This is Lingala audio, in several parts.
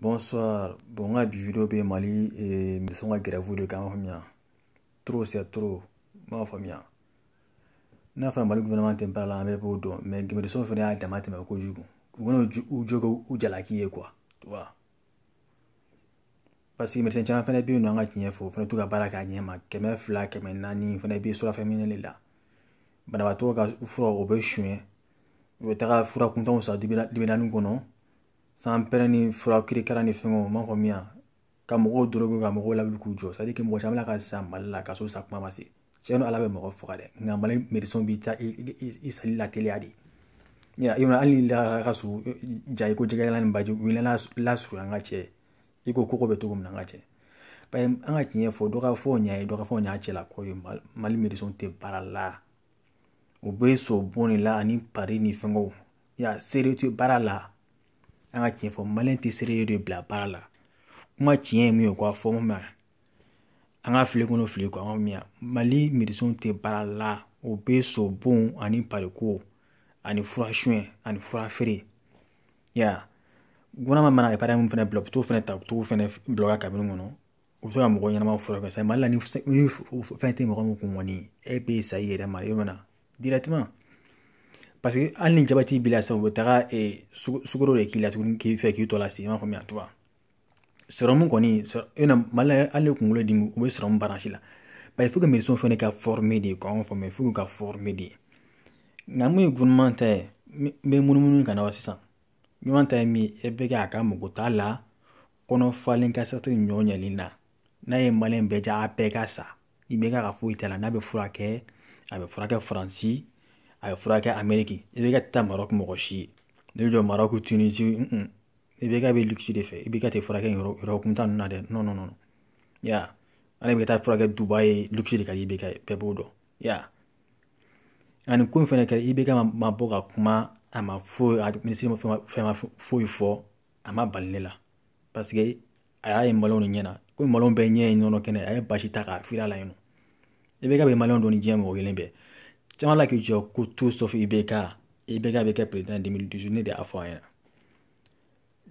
bonsoir bon n ka bi video bɛ mali sɔn ka gɛrɛfu de kan faamuya trop c'est trop n b'a faamuya n'a fɔra mali gouvernement tɛ baara la an bɛɛ b'o dɔn mais gɛmɛdesɔn fɛnɛ y'a dama tɛmɛ kojugu u kana u jo kɛ u jalaki ye quoi tu vois parce que médecin caman fɛnɛ bɛ yen nɔ an ka tiɲɛ fɔ o fɛnɛ t'u ka baara k'a ɲɛ ma kɛmɛ fila kɛmɛ naani fɛnɛ bɛ surafɛn minɛ de la banabaatɔ ka fura o bɛ suɲɛ u bɛ taga fura kuntanw san dibi naani kɔnɔ san pɛrɛ ni fura kirikara ni fɛngɛw ma faamu ya ka mɔgɔw dorogo ka mɔgɔw labili k'u jɔ sadi ke mɔgɔ caman ka sa mali la ka so sa kuma ma se tiɲɛ ala bɛ mɔgɔ faga dɛ nka mali merisɔn b'i ta i sali la teliya de ya i hali ni lagara ka su ja i ko jɛgɛla ni baji wuli lasurunya an ka cɛ i ko koko bɛ cogo min na an ka cɛ parce an ka tiɲɛ fɔ dɔ ka fɔ ɲa ye dɔ ka fɔ ɲa cɛla kɔ ye mali merisɔn tɛ baara la u bɛ so bon de la ani pari ni fɛngɛw ya seere tɛ baara la an ka tiɲɛ fɔ maliyɛn tɛ seere de bila baara la kuma tiɲɛ ye min ye o ka fɔ ma an ka fili kɔnɔ fili kɔ an ka miya mali miirisɔn tɛ baara la o bɛ so bon ani pariko ani fura suɲɛ ani fura feere ya gɔnama mana ka min fana bila u bɛ t'o fana ta u bɛ t'o fana bila u ka kabini kɔnɔ u bɛ to ka mɔgɔ ɲɛnama furakɛ sa mali la ni fɛn tɛ mɔgɔ min kun kɔni e bɛ sa i yɛrɛ ma yɔrɔ e min na parce que hali ni jabati b'i la sisan u bɛ taga sukoro de k'i la tuguni k'i fɛ k'i tɔ lase i m'a faamuya tu vois sɔrɔmu kɔni e na mali la hali kunkolo dimi u bɛ sɔrɔmu baransi la parce que faut que médecin fana ka former de quoi on forme il faut que ka former de nka mun ye gouvernement ta ye n bɛ munumunu ka na wa sisan gouvernement ta ye min ye e bɛ kɛ a ka mago t'a la kɔnɔ falen ka sɛgɛtɛ ɲɔ ɲɛlen na n'a ye maliyɛn bɛɛ ja a bɛɛ ka sa i bɛ k'a ka foyi t'a la n'a bɛ furakɛ a bɛ furakɛ faransi a ye fura kɛ ameriki i bɛ ka taa marɔku mɔgɔ si ye ne bɛ jɔ marɔku tunisi i bɛ ka bɛ luxi de fɛ i bɛ ka tɛ furakɛ yɔrɔ kuntan ninnu na dɛ non non non ya ale bɛ taa furakɛ duba ye luxi de ka di i bɛ ka bɛɛ b'o dɔn ya ani ko in fɛnɛ kɛ i bɛ ka ma bɔ ka kuma a ma foyi a minisiri fɛn ma foyi fɔ a ma bali ne la parce que a y'a ye maliyɛnw de ɲɛna ko maliyɛnw bɛɛ ɲɛ ye nɔnɔ kɛnɛ a ye basi ta k'a firi a la yen nɔ i bɛ ka bɛ maliyɛnw dɔn ni diɲɛ mɔgɔ kelen bɛɛ caman la k'i jɔ ko to sɔfɔ ibk ibk bɛ kɛ president 2018 ne de y'a fɔ a ɲɛna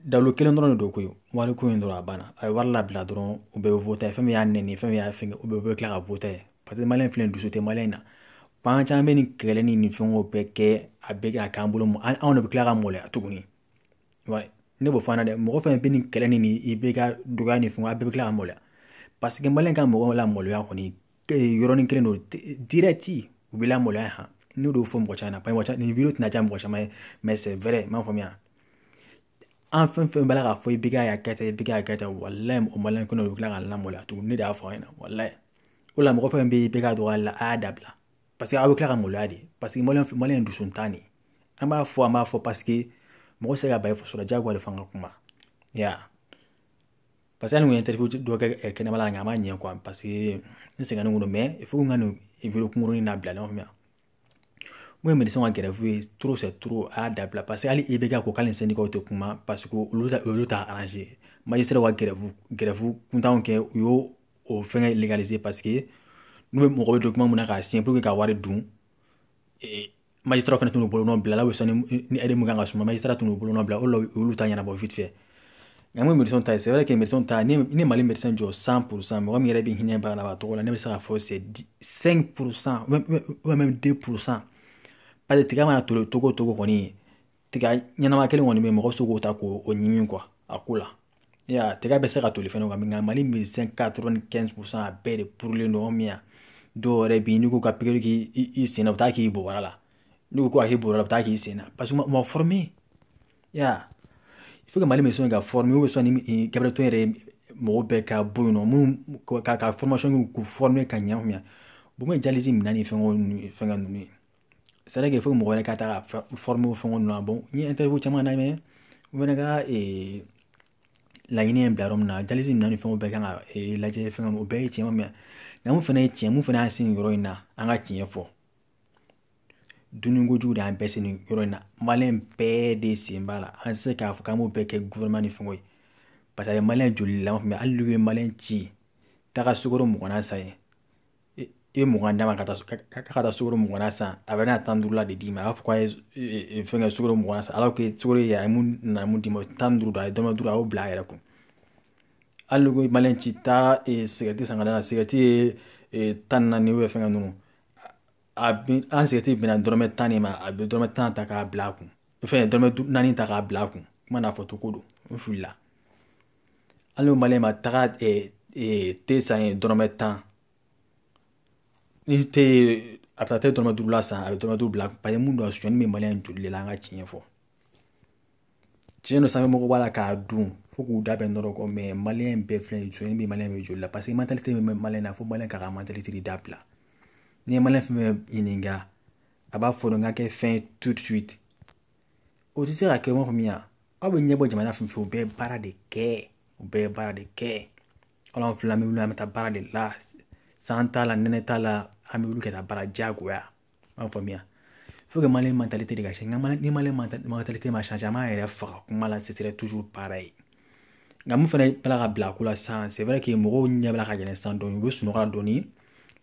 dawulo kelen dɔrɔn de don koyi wari ko in dɔrɔn a banna a ye wari labila dɔrɔn u bɛɛ bɛ vota ye fɛn min y'a nɛni fɛn min y'a fɛngɛ u bɛɛ bɛ tila ka vota ye parce que maliyɛn filɛ nin dusu tɛ maliyɛn na pan caman bɛ nin kɛlɛ ni nin fɛnw bɛɛ kɛ a bɛɛ kɛ a k'an bolo mɔ anw de bɛ tila ka mɔlɛya tuguni wa ne b'o fana dɛ mɔgɔ fɛn bɛ nin kɛlɛ ni nin i bɛ ka dɔgɔya nin fɛnw a bɛɛ bɛ tila ka mɔlɛya parce que maliyɛn ka mɔgɔw la mɔlɛya kɔni yɔrɔnin kelen don direct u b'i lamaloya yan n'u y'o fɔ mɔgɔ caman na paseke nin video tɛna diya mɔgɔ caman ye mais c'est vrai m'a faamuya an fɛn fɛn b'a la k'a fɔ i bɛ k'a kɛ tan i bɛ k'a kɛ tan walayi mɔgɔ maliyɛn kɔnɔ u bɛ tila k'a lamaloya tuguni ne de y'a fɔ aw ɲɛna walayi o de la mɔgɔ fɛn fɛn bɛ yen i bɛ k'a dɔgɔya la a y'a dabila parce que aw bɛ tila ka maloya de parce que maliyɛn maliyɛn dusu tan de an b'a fɔ an b'a fɔ parce que mɔgɔ tɛ se ka ban i faso la diyagoya de f'an ka kuma ya Pase alwenye ente, fwo diwa kenye malal nga manye kwa, pase, nse ganyon moun do men, e fwo ganyon evyo lopun rouni nabla, nou fmya. Mwenye medisyon wak gerevwe, tro se tro, a dabla, pase ali ibe gwa kwa kalen sen dikwa wote kouman, paskou, louta, louta alange. Majester wak gerevwe, gerevwe, konta wanken, wiyo, ou fwenye legalize, paske, nou mwen mwok wote dokman moun akasyen, pwenye gwa gwa ware dun, e, majester wak f yango e médecin ta c'est vrai que médecin ta ni ni mali médecin jɔ 100% mɔgɔ min yɛrɛ bɛ hinɛ banabaatɔ la ne bɛ se k'a fɔ c'est 5% ou même 2% parce que tiga mana tolo togo togo kɔni tiga ɲɛnama kelen kɔni bɛ mɔgɔ se k'o ta k'o ɲimi quoi a ko la ya tiga bɛ se ka toli fɛnɛ kan nka mali médecin 95% a bɛɛ de purulen don min ya dɔw yɛrɛ bi n'i ko ka pikiri k'i sen na u bɛ taa k'i bobara la n'i ko ko a k'i bobara la u bɛ taa k'i sen na parce que u ma former ya yeah. il faut que mali misɛn ka forme ou soit ni gabriel tɔn yɛrɛ mɔgɔ bɛɛ ka bɔ yen nɔ minnu ka ka formation k'u k'u forme ka ɲɛ faamuya bon n bɛ jalizi minɛ ni fɛngɛw ninnu fɛngɛ ninnu ye c'est vrai que il faut que mɔgɔ wɛrɛ ka taa ka forme o fɛngɛw ninnu na ah bon n ye interview caman lamɛn u fana ka laɲini in bila yɔrɔ min na jalizi minɛ ni fɛnw bɛɛ kan ka lajɛ fɛngɛ ninnu o bɛɛ ye tiɲɛ faamuya nka mun fana ye tiɲɛ mun fana y'an sen yɔrɔ in na an ka tiɲɛ fɔ dumunikojugu de y'an bɛɛ se nin yɔrɔ in na maliyɛn bɛɛ de sen b'a la an tɛ se k'a fɔ k'an b'o bɛɛ kɛ guwɛrɛnɛman ni fɛnw ye parce que a bɛ maliyɛn joli la an fɛ hali n'u ye maliyɛn ci taga sukoro mugan san ye i e, e bɛ mugan d'a ma ka taa ka taa sukoro mugan san a bɛ n'a tan duuru la de d'i ma a b'a fɔ k'a ye e, fɛnkɛ sukoro mugan san ala ko sukoro ye a ye mun nana mun d'i ma tan duuru don a ye dɔrɔmɛ duuru a y'o bila a yɛrɛ kun hali ni ko maliyɛn ci taa sigɛriti san ka d'a ma sigɛriti ye tan naani fɛnkɛ ninnu a bi an sigɛriti bɛnna dɔrɔmɛ tan de ma a bɛ dɔrɔmɛ tan ta k'a bila a kun fɛn dɔrɔmɛ naani ta k'a bila a kun kuma n'a fɔ cogo don n filila hali o maliyɛn ma taga te san ye dɔrɔmɛ tan ni te ye a bɛ taa te dɔrɔmɛ duuru la san a bɛ dɔrɔmɛ duuru bila paseke mun don a sɔnni bɛ maliyɛn joli de la an ka tiɲɛ fɔ tiɲɛ don sanfɛ mɔgɔw b'a la k'a dun fo k'u da bɛn nɔrɔ kɔ mɛ maliyɛn bɛɛ filɛ sɔnni bɛ maliyɛn bɛ joli la na fo maliyɛn ka ka mentalité n'i ye maliyɛn fɛn fɛn ɲininka a b'a fɔ dɔn ka kɛ fɛn ye tout de suite o tɛ se ka kɛ i b'a fɔ min ya aw bɛ ɲɛbɔ jamana fɛn fɛn o bɛɛ ye baara de kɛ o bɛɛ ye baara de kɛ hali an fila an bɛ wuli an bɛ taa baara de la san t'a la nɛnɛ t'a la an bɛ wuli ka taa baara diyagoya i b'a faamuya fo ka maliyɛn mentalité de ka change nka ni maliyɛn mentalité ma change an b'an yɛrɛ faga kuma la ce serait toujours pareil nka mun fana bala ka bila a ko la sisan c'est vrai que mɔgɔw ɲɛ bala ka yɛlɛ sisan dɔɔni u bɛ sunɔgɔ la dɔɔni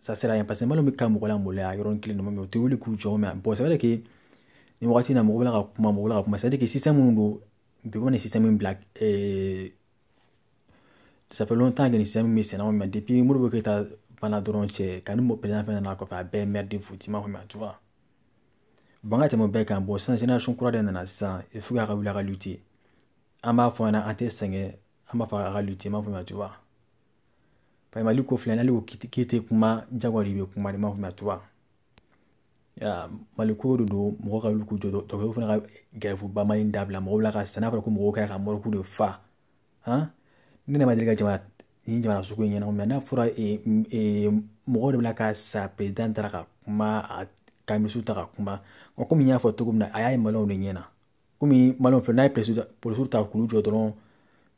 ça sera rien parce que malo bɛ ka mɔgɔ la molo ya yɔrɔnin kelen dama mɛ o tɛ wuli k'u jɔ mɛ bon c'est vrai que ni wagati na mɔgɔ bɛ la ka kuma mɔgɔ la ka kuma c'est à dire que système minnu don bi mana système min bila ça fait longtemps que ni système bɛ senna mɛ depuis moribo keyita bana dɔrɔn cɛ ka ni président fɛn nana kɔfɛ a bɛɛ merde fu ti m'a faamuya tu vois bon an ka tɛmɛ bɛɛ kan bon sisan génération kura de nana sisan il faut que a ka wuli a ka lutter an b'a fɔ an ɲɛna an tɛ sɛgɛn an b'a fɔ a ka lutter m'a faamuya tu vois faimali ko filɛ n'ale ko k'i tɛ kuma jagoya de bɛ kuma de ma faamuya tuba mali ko de don mɔgɔ ka wuli k'u jɔ dɔgɔtɔrɔ fana ka gɛrɛfuba mali dabila mɔgɔw la ka san'a fɔra ko mɔgɔw kɛra ka mɔriku de fa han ne ne ma deli ka jamana nin jamana sugu in ɲɛnabɔ n'a fɔra mɔgɔ de bɛna ka sa perezidan taara ka kuma a ka misiw ta ka kuma nka komi n y'a fɔ cogo min na a y'a ye maliyɛnw de ɲɛna komi maliyɛnw filɛ n'a ye polisiw ta k'olu jɔ dɔrɔn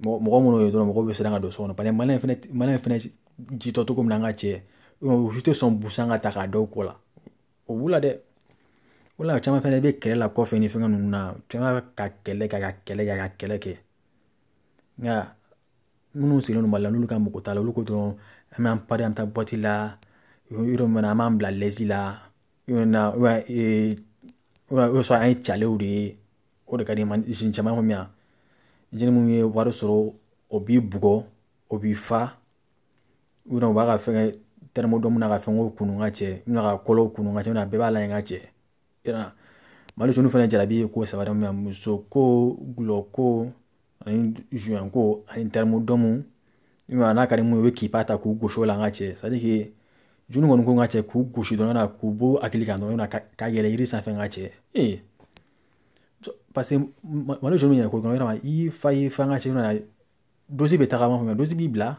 mɔgɔ minnu ye dɔrɔn mɔgɔw bɛ siran ka don so kɔnɔ parce que maliyɛn fɛnɛ maliyɛn fɛnɛ jitɔ cogo min na an ka cɛ u si tɛ sɔn busan ka ta k'a dɔw kɔ la o b'u la dɛ o la caman fana bɛ kɛlɛ la kɔfɛ ni fɛngɛ ninnu na caman ka kɛlɛ kɛ ka kɛlɛ kɛ ka kɛlɛ kɛ nka minnu sigilen don la n'olu ka mɔgɔ t'a la olu ko dɔrɔn an b'an pari an bɛ taa bɔti la yɔrɔ min na an b'an bila lɛzi la yɔrɔ na o sɔrɔ an ye calew de ye o de ka di zin caman kun min yan zini minnu ye wari sɔrɔ o b'i bugɔ o b'i fa u bɛna u b'a ka fɛngɛ tɛrɛmɔ dɔ bɛna ka fɛngɛw kunu ka cɛ u bɛna ka kɔlɔw kunu ka cɛ u bɛna bɛɛ b'a la ka cɛ yala mali sunu fana jarabi ye ko saba de mɛ muso ko gulɔ ko ani zuɲɛ ko ani tɛrɛmɔ dɔmu a n'a ka di mun ye u bɛ k'ipa ta k'u gosi o la ka cɛ c'est à dire que junu kɔni ko ka cɛ k'u gosi dɔrɔn na k'u bɔ hakili kan dɔrɔn na ka yɛlɛ yiri sanfɛ ka cɛ ee parce que mali sunu yɛrɛ ko kɔnɔ yɛrɛ ma i fa ye f'an ka cɛ dosi bɛ taga ma fɔ dosi b'i bila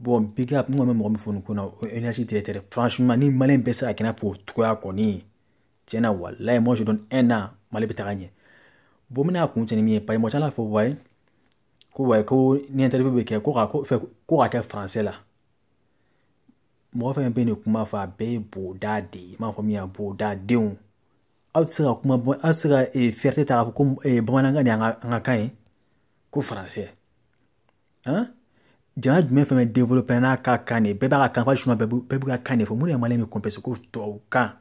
bon big up n kɔni bɛ mɔgɔ min fo nin ko na o énergie tɛ tɛrɛ franchement ni maliyɛn bɛɛ se ka kɛ i n'a fɔ o cogoya kɔni tiɲɛ na walayi moi je donne un an mali bɛ taga ɲɛ bon n bɛna a kun cɛ ni min ye parce que mɔgɔ caman b'a fɔ wayi ko wayi ko ni interview bɛ kɛ ko ka ko fɛ ko ka kɛ français la mɔgɔ fɛn fɛn bɛ nin kuma fɔ a bɛɛ ye boda de ye n b'a fɔ min ya boda denw aw tɛ se ka kuma aw tɛ se ka e, fierté ta k'a fɔ ko e, bamanankan de y'an ka kan ye ko français hein Janal di men fè men devolopè nan akane, bebe akane, fè di chounan bebe akane, fè mounen man lèm yon kompes yon kous tou akane.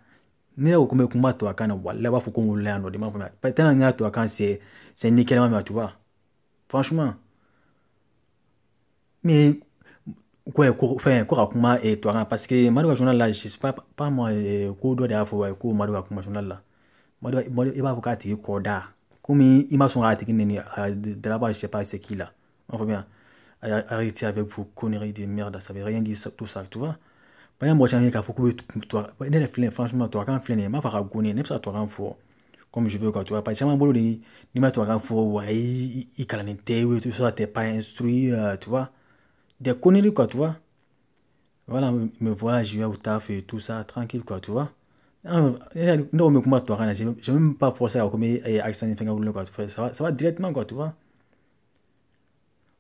Men yon kou mwen kouman tou akane, wale, wafou kou moun lè anote, man fè men. Pè tenan yon kouman tou akane, se nikeleman mwen chouwa. Franschman. Men, kou mwen kouman e tou akane, paske man yon kouman jounal la, jis, pa mwen kou dwa de a foway, kou man yon kouman jounal la. Man yon, yon e wafou kati yon e kou da. Kou mi, yon mwen soun gati kine, dè la waj se pa se ki arrêtez avec vous conneries de merde, ça veut rien dire tout ça, tu vois. Par exemple, moi, j'ai un faut que toi, bah, franchement, toi, quand flâner, ma fara gouné, n'est pas toi, quand fort. Comme je veux, quand tu vois, par exemple, bolo, ni ma toi, quand fort, ouais, il calanité, ouais, tout ça, t'es pas instruit, euh, tu vois. Des conneries, quoi, tu vois. Voilà, me voilà, je vais au taf et tout ça, tranquille, quoi, tu vois. Non, mais comment toi, je n'ai même pas forcé à accent, quoi, ça va directement, quoi, tu vois.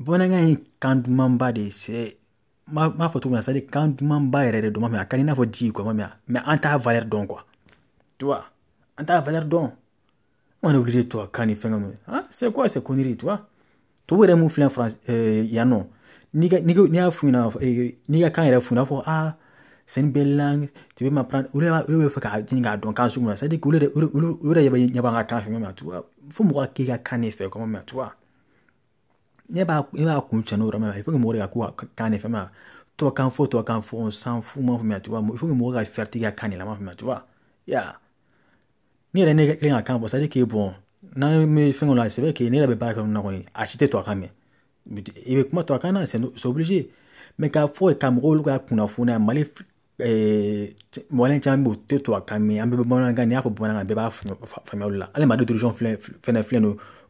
bamanankan ye kan dumanba de ye m'a fɔ cogo min na c'est à dire kan dumanba yɛrɛ de don ma a ka di i n'a fɔ ji quoi ma mais an t'a valeur dɔn quoi tu vois an t'a valeur dɔn on est obligé de to a kan ni fɛn ninnu ah c'est quoi ces conneries tu vois tubabu yɛrɛ mun filɛ France euh, yan nɔ n'i ka n'i y'a f'u ɲɛna n'i ka kan yɛrɛ f'u ɲɛna fɔ ah c'est une belle langue tu peux m'apprendre olu yɛrɛ olu bɛ fɛ k'a ɲini k'a dɔn kan sugu min na c'est à dire que olu yɛrɛ olu yɛrɛ ɲɛ b'an ka kan fɛ tu vois fo mɔgɔ k'i ka kan de fɛ comment tu vois ne b'a kun cɛ n'o yɔrɔ ma il faut que mɔgɔ de ka k'u ka kan de fɛ ma tubabu kan fɔ tubabu kan fɔ on s'en fout m'a faamuya tu vois il faut que mɔgɔ ka fɛrɛ t'i ka kan de la m'a faamuya tu vois ya ni yɛrɛ ne kelen ka kan bɔ c'est à dire que bon n'an bɛ fɛn kɔnɔ c'est vrai que ne yɛrɛ bɛ baara kɛ yɔrɔ min na kɔni a si tɛ tubabu kan mɛn i bɛ kuma tubabu kan na c'est obligé mais k'a fɔ ka mɔgɔw ka kunnafoniya mali mɔgɔlen caman bɛ u tɛ tubabu kan mɛn an bɛɛ bɛ bamanankan n'i y'a fɔ bamanankan bɛɛ b'a faamuya o la hali mali filɛ fɛnɛ filɛ nin ye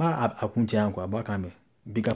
ma akunkye ankɔ aboa ka me bika